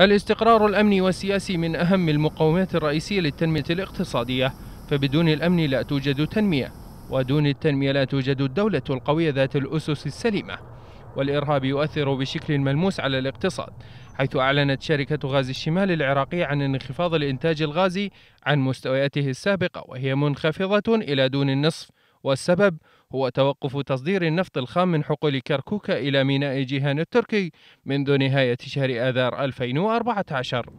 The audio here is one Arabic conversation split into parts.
الاستقرار الأمني والسياسي من أهم المقومات الرئيسية للتنمية الاقتصادية فبدون الأمن لا توجد تنمية ودون التنمية لا توجد الدولة القوية ذات الأسس السليمة والإرهاب يؤثر بشكل ملموس على الاقتصاد حيث أعلنت شركة غاز الشمال العراقية عن انخفاض الإنتاج الغازي عن مستوياته السابقة وهي منخفضة إلى دون النصف والسبب هو توقف تصدير النفط الخام من حقول كركوك إلى ميناء جيهان التركي منذ نهاية شهر آذار 2014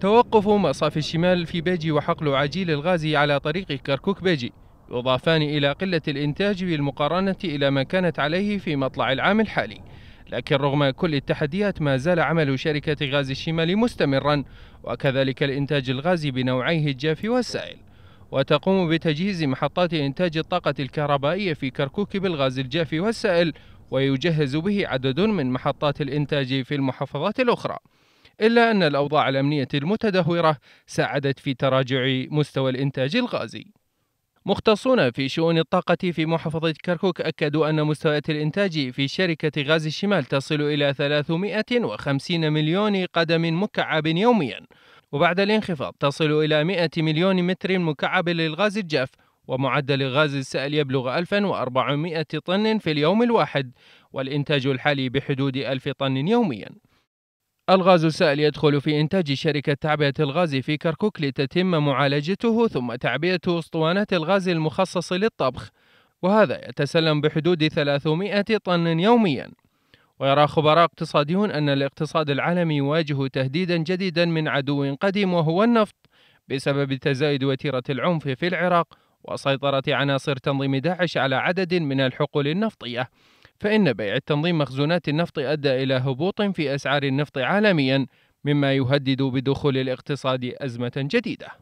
توقف مصافي الشمال في بيجي وحقل عجيل الغازي على طريق كركوك بيجي يضافان إلى قلة الإنتاج بالمقارنة إلى ما كانت عليه في مطلع العام الحالي لكن رغم كل التحديات ما زال عمل شركة غاز الشمال مستمرا وكذلك الإنتاج الغازي بنوعيه الجاف والسائل وتقوم بتجهيز محطات إنتاج الطاقة الكهربائية في كركوك بالغاز الجاف والسائل ويجهز به عدد من محطات الإنتاج في المحافظات الأخرى إلا أن الأوضاع الأمنية المتدهورة ساعدت في تراجع مستوى الإنتاج الغازي مختصون في شؤون الطاقة في محافظة كركوك أكدوا أن مستويات الإنتاج في شركة غاز الشمال تصل إلى 350 مليون قدم مكعب يومياً وبعد الانخفاض تصل إلى 100 مليون متر مكعب للغاز الجاف ومعدل غاز السائل يبلغ 1400 طن في اليوم الواحد والإنتاج الحالي بحدود 1000 طن يومياً الغاز السائل يدخل في إنتاج شركة تعبئة الغاز في كركوك لتتم معالجته ثم تعبئة أسطوانات الغاز المخصص للطبخ وهذا يتسلم بحدود 300 طن يومياً ويرى خبراء اقتصاديون أن الاقتصاد العالمي يواجه تهديدا جديدا من عدو قديم وهو النفط بسبب تزايد وتيرة العنف في العراق وسيطرة عناصر تنظيم داعش على عدد من الحقول النفطية فإن بيع التنظيم مخزونات النفط أدى إلى هبوط في أسعار النفط عالميا مما يهدد بدخول الاقتصاد أزمة جديدة